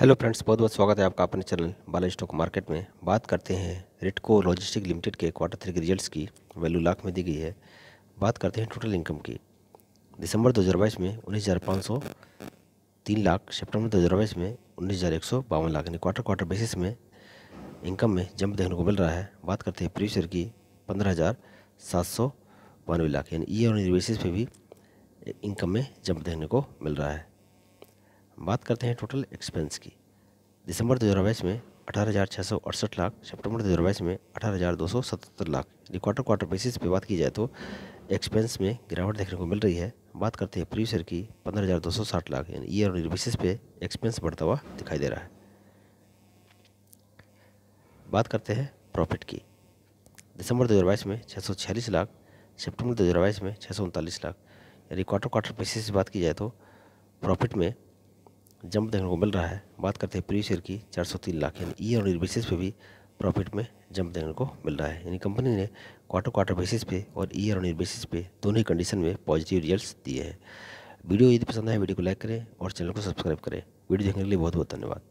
hello friends बहुत बहुत स्वागत है आपका अपने चैनल बाला स्टॉक मार्केट में बात करते हैं रेटको लॉजिस्टिक लिमिटेड के क्वार्टर थ्री के रिजल्ट्स की वैल्यू लाख में दी गई है बात करते हैं टोटल इनकम की दिसंबर दो में उन्नीस हज़ार पाँच सौ तीन लाख सेप्टेम्बर दो में उन्नीस हज़ार एक सौ बावन लाख यानी क्वार्टर क्वार्टर बेसिस में इनकम में जंप देखने को मिल रहा है बात करते हैं ईयर की पंद्रह हज़ार सात सौ बानवे लाख यानी ईयर ऑन बेसिस पे भी इनकम में जंप देखने को मिल रहा है बात करते हैं टोटल एक्सपेंस की दिसंबर दो हज़ार बाईस में अठारह हज़ार छः सौ अड़सठ लाख सितंबर दो हज़ार बाईस में अठारह हज़ार दो सौ सतहत्तर लाख यदि क्वार्टर क्वार्टर बेसिस पे बात की जाए तो एक्सपेंस में गिरावट देखने को मिल रही है बात करते हैं प्रीवियस की पंद्रह हज़ार दो सौ साठ लाख यानी ईयर ऑन बेसिस पे एक्सपेंस बढ़ता हुआ दिखाई दे रहा है बात करते हैं प्रॉफिट की दिसंबर दो हज़ार बाईस में छः सौ छियालीस लाख सितंबर दो हज़ार बाईस में छः सौ उनतालीस लाख यानी क्वार्टर क्वार्टर बेसिस बात की जाए तो प्रॉफिट में जंप देखने को मिल रहा है बात करते हैं प्री शेयर की चार सौ तीन लाख यानी ईयर ऑन बेसिस पे भी प्रॉफिट में जंप देखने को मिल रहा है यानी कंपनी ने क्वार्टर क्वार्टर बेसिस पे और ईयर ऑन ईयर बेसिस पे दोनों ही कंडीशन में पॉजिटिव रिजल्ट्स दिए हैं वीडियो यदि पसंद आए वीडियो को लाइक करें और चैनल को सब्सक्राइब करें वीडियो देखने के लिए बहुत बहुत धन्यवाद